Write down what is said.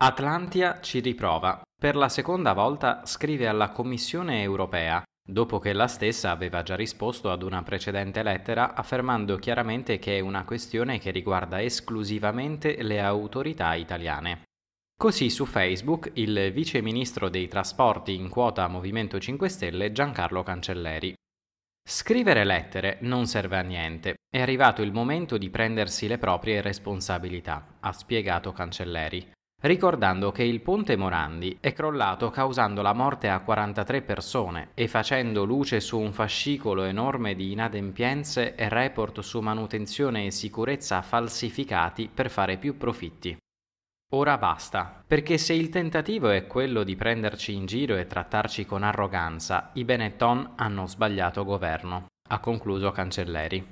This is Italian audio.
Atlantia ci riprova. Per la seconda volta scrive alla Commissione europea, dopo che la stessa aveva già risposto ad una precedente lettera affermando chiaramente che è una questione che riguarda esclusivamente le autorità italiane. Così su Facebook il vice ministro dei trasporti in quota Movimento 5 Stelle Giancarlo Cancelleri. Scrivere lettere non serve a niente, è arrivato il momento di prendersi le proprie responsabilità, ha spiegato Cancelleri ricordando che il ponte Morandi è crollato causando la morte a 43 persone e facendo luce su un fascicolo enorme di inadempienze e report su manutenzione e sicurezza falsificati per fare più profitti. Ora basta, perché se il tentativo è quello di prenderci in giro e trattarci con arroganza, i Benetton hanno sbagliato governo, ha concluso Cancelleri.